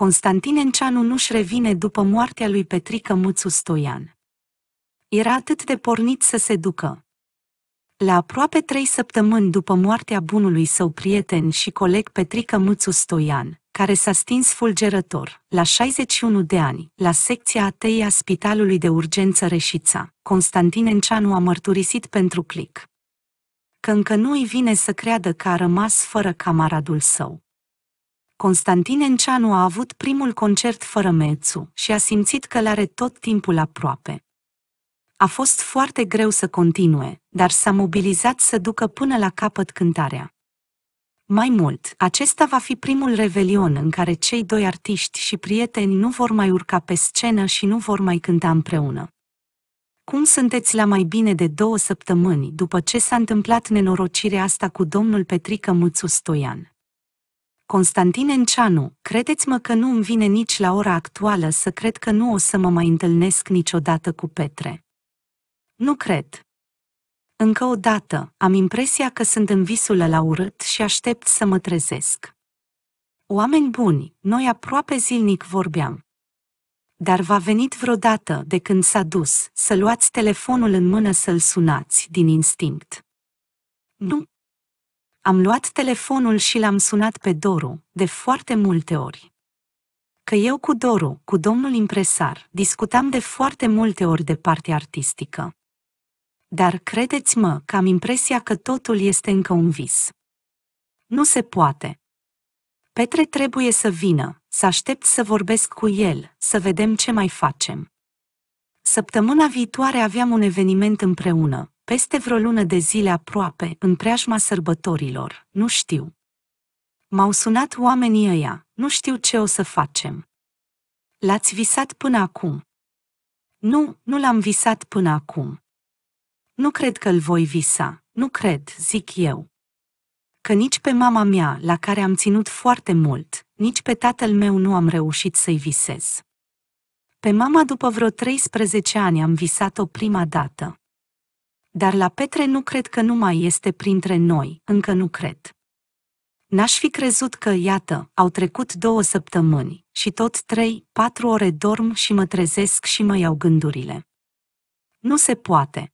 Constantin Enceanu nu-și revine după moartea lui Petrică Muțu Stoian. Era atât de pornit să se ducă. La aproape trei săptămâni după moartea bunului său prieten și coleg Petrică Muțu Stoian, care s-a stins fulgerător, la 61 de ani, la secția atei a Spitalului de Urgență Reșița, Constantin Enceanu a mărturisit pentru clic că încă nu îi vine să creadă că a rămas fără camaradul său. Constantin Enceanu a avut primul concert fără Mețu și a simțit că l-are tot timpul aproape. A fost foarte greu să continue, dar s-a mobilizat să ducă până la capăt cântarea. Mai mult, acesta va fi primul revelion în care cei doi artiști și prieteni nu vor mai urca pe scenă și nu vor mai cânta împreună. Cum sunteți la mai bine de două săptămâni după ce s-a întâmplat nenorocirea asta cu domnul Petrică Mâțu Stoian? Constantin Enceanu, credeți-mă că nu îmi vine nici la ora actuală să cred că nu o să mă mai întâlnesc niciodată cu Petre. Nu cred. Încă o dată, am impresia că sunt în visul la urât și aștept să mă trezesc. Oameni buni, noi aproape zilnic vorbeam. Dar v-a venit vreodată, de când s-a dus, să luați telefonul în mână să-l sunați, din instinct. Nu, am luat telefonul și l-am sunat pe Doru, de foarte multe ori. Că eu cu Doru, cu domnul impresar, discutam de foarte multe ori de partea artistică. Dar credeți-mă că am impresia că totul este încă un vis. Nu se poate. Petre trebuie să vină, să aștept să vorbesc cu el, să vedem ce mai facem. Săptămâna viitoare aveam un eveniment împreună, peste vreo lună de zile aproape, în preajma sărbătorilor, nu știu. M-au sunat oamenii ăia, nu știu ce o să facem. L-ați visat până acum? Nu, nu l-am visat până acum. Nu cred că îl voi visa, nu cred, zic eu. Că nici pe mama mea, la care am ținut foarte mult, nici pe tatăl meu nu am reușit să-i visez. Pe mama după vreo 13 ani am visat-o prima dată dar la Petre nu cred că nu mai este printre noi, încă nu cred. N-aș fi crezut că, iată, au trecut două săptămâni și tot trei, patru ore dorm și mă trezesc și mă iau gândurile. Nu se poate.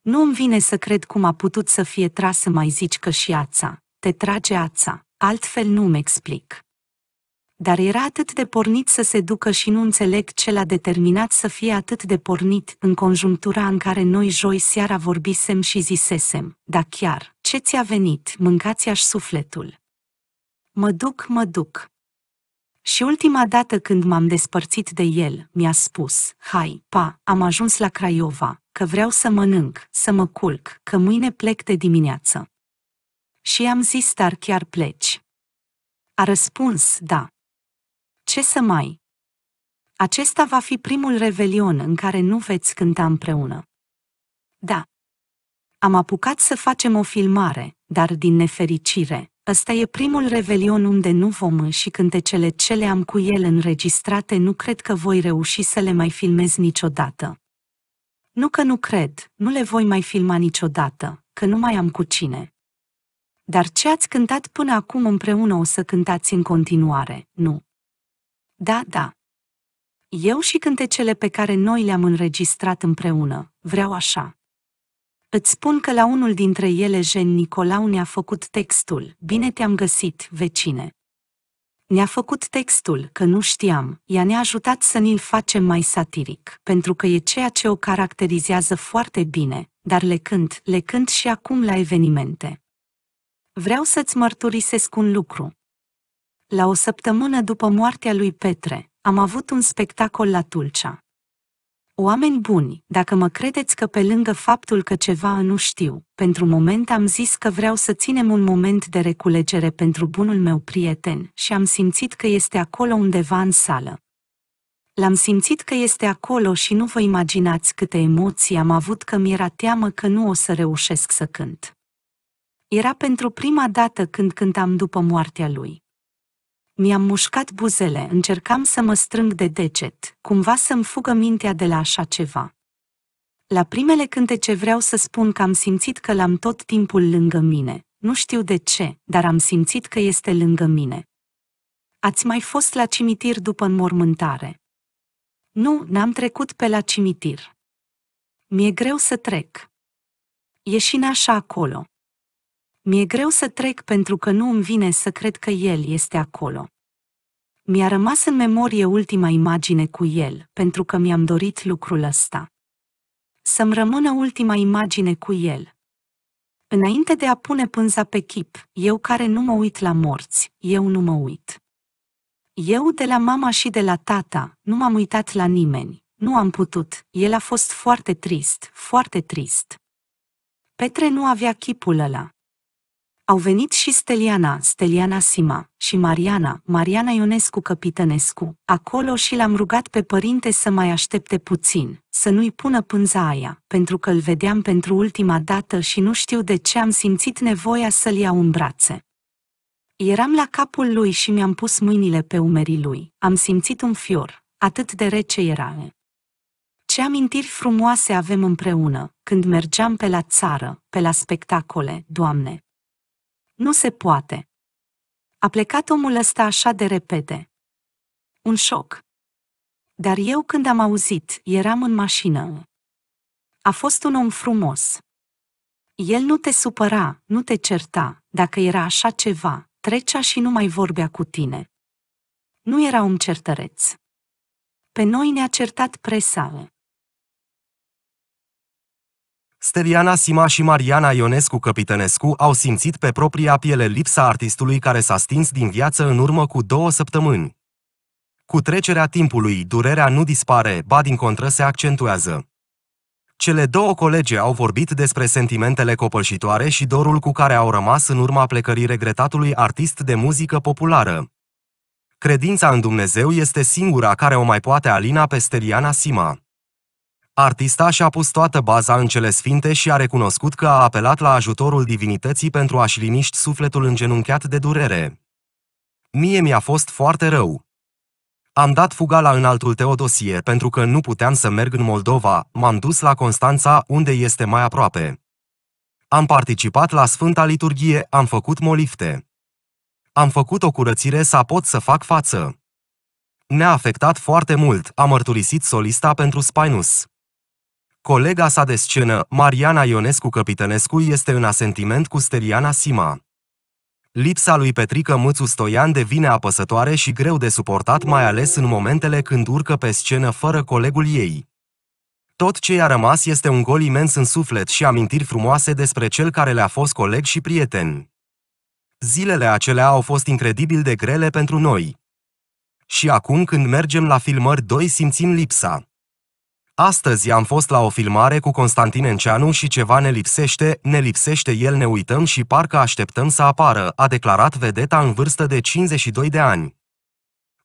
Nu îmi vine să cred cum a putut să fie trasă mai zici că și ața. Te trage ața. Altfel nu-mi explic dar era atât de pornit să se ducă și nu înțeleg ce l-a determinat să fie atât de pornit în conjunctura în care noi joi seara vorbisem și zisesem, da chiar, ce ți-a venit, mâncați-aș sufletul. Mă duc, mă duc. Și ultima dată când m-am despărțit de el, mi-a spus, hai, pa, am ajuns la Craiova, că vreau să mănânc, să mă culc, că mâine plec de dimineață. Și am zis, dar chiar pleci. A răspuns, da. Ce să mai? Acesta va fi primul revelion în care nu veți cânta împreună. Da. Am apucat să facem o filmare, dar din nefericire, ăsta e primul revelion unde nu vom și cântecele ce le am cu el înregistrate nu cred că voi reuși să le mai filmez niciodată. Nu că nu cred, nu le voi mai filma niciodată, că nu mai am cu cine. Dar ce ați cântat până acum împreună o să cântați în continuare, nu? Da, da. Eu și cântecele pe care noi le-am înregistrat împreună, vreau așa. Îți spun că la unul dintre ele Jean Nicolau ne-a făcut textul, bine te-am găsit, vecine. Ne-a făcut textul, că nu știam, ea ne-a ajutat să ni-l facem mai satiric, pentru că e ceea ce o caracterizează foarte bine, dar le cânt, le cânt și acum la evenimente. Vreau să-ți mărturisesc un lucru la o săptămână după moartea lui Petre, am avut un spectacol la Tulcea. Oameni buni, dacă mă credeți că pe lângă faptul că ceva nu știu, pentru moment am zis că vreau să ținem un moment de reculegere pentru bunul meu prieten și am simțit că este acolo undeva în sală. L-am simțit că este acolo și nu vă imaginați câte emoții am avut că mi-era teamă că nu o să reușesc să cânt. Era pentru prima dată când cântam după moartea lui. Mi-am mușcat buzele, încercam să mă strâng de deget, cumva să-mi fugă mintea de la așa ceva. La primele cântece vreau să spun că am simțit că l-am tot timpul lângă mine. Nu știu de ce, dar am simțit că este lângă mine. Ați mai fost la cimitir după înmormântare? Nu, n-am trecut pe la cimitir. Mi-e greu să trec. E și așa acolo. Mi-e greu să trec pentru că nu îmi vine să cred că el este acolo. Mi-a rămas în memorie ultima imagine cu el, pentru că mi-am dorit lucrul ăsta. Să-mi rămână ultima imagine cu el. Înainte de a pune pânza pe chip, eu care nu mă uit la morți, eu nu mă uit. Eu de la mama și de la tata, nu m-am uitat la nimeni, nu am putut, el a fost foarte trist, foarte trist. Petre nu avea chipul ăla, au venit și Steliana, Steliana Sima, și Mariana, Mariana Ionescu Căpitănescu, acolo și l-am rugat pe părinte să mai aștepte puțin, să nu-i pună pânza aia, pentru că îl vedeam pentru ultima dată și nu știu de ce am simțit nevoia să-l iau în brațe. Eram la capul lui și mi-am pus mâinile pe umerii lui. Am simțit un fior, atât de rece era. Ce amintiri frumoase avem împreună, când mergeam pe la țară, pe la spectacole, Doamne, nu se poate. A plecat omul ăsta așa de repede. Un șoc. Dar eu când am auzit, eram în mașină. A fost un om frumos. El nu te supăra, nu te certa, dacă era așa ceva, trecea și nu mai vorbea cu tine. Nu era un certăreț. Pe noi ne-a certat presa. Steliana Sima și Mariana Ionescu Căpitănescu au simțit pe propria piele lipsa artistului care s-a stins din viață în urmă cu două săptămâni. Cu trecerea timpului, durerea nu dispare, ba din contră se accentuează. Cele două colege au vorbit despre sentimentele copășitoare și dorul cu care au rămas în urma plecării regretatului artist de muzică populară. Credința în Dumnezeu este singura care o mai poate alina pe Steliana Sima. Artista și-a pus toată baza în cele sfinte și a recunoscut că a apelat la ajutorul divinității pentru a-și liniști sufletul îngenunchiat de durere. Mie mi-a fost foarte rău. Am dat fuga la înaltul Teodosie pentru că nu puteam să merg în Moldova, m-am dus la Constanța, unde este mai aproape. Am participat la Sfânta Liturghie, am făcut molifte. Am făcut o curățire să pot să fac față. Ne-a afectat foarte mult, a mărturisit solista pentru Spinus. Colega sa de scenă, Mariana Ionescu Căpitănescu, este în asentiment cu Steriana Sima. Lipsa lui Petrică Mâțu Stoian devine apăsătoare și greu de suportat, mai ales în momentele când urcă pe scenă fără colegul ei. Tot ce i-a rămas este un gol imens în suflet și amintiri frumoase despre cel care le-a fost coleg și prieten. Zilele acelea au fost incredibil de grele pentru noi. Și acum când mergem la filmări doi simțim lipsa. Astăzi am fost la o filmare cu Constantin Enceanu și ceva ne lipsește, ne lipsește el, ne uităm și parcă așteptăm să apară, a declarat vedeta în vârstă de 52 de ani.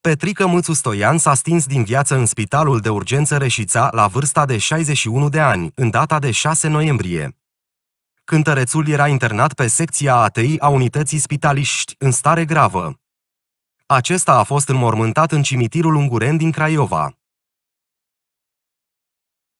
Petrică Mâțu Stoian s-a stins din viață în spitalul de urgență Reșița la vârsta de 61 de ani, în data de 6 noiembrie. Cântărețul era internat pe secția ATI a unității spitaliști, în stare gravă. Acesta a fost înmormântat în cimitirul unguren din Craiova.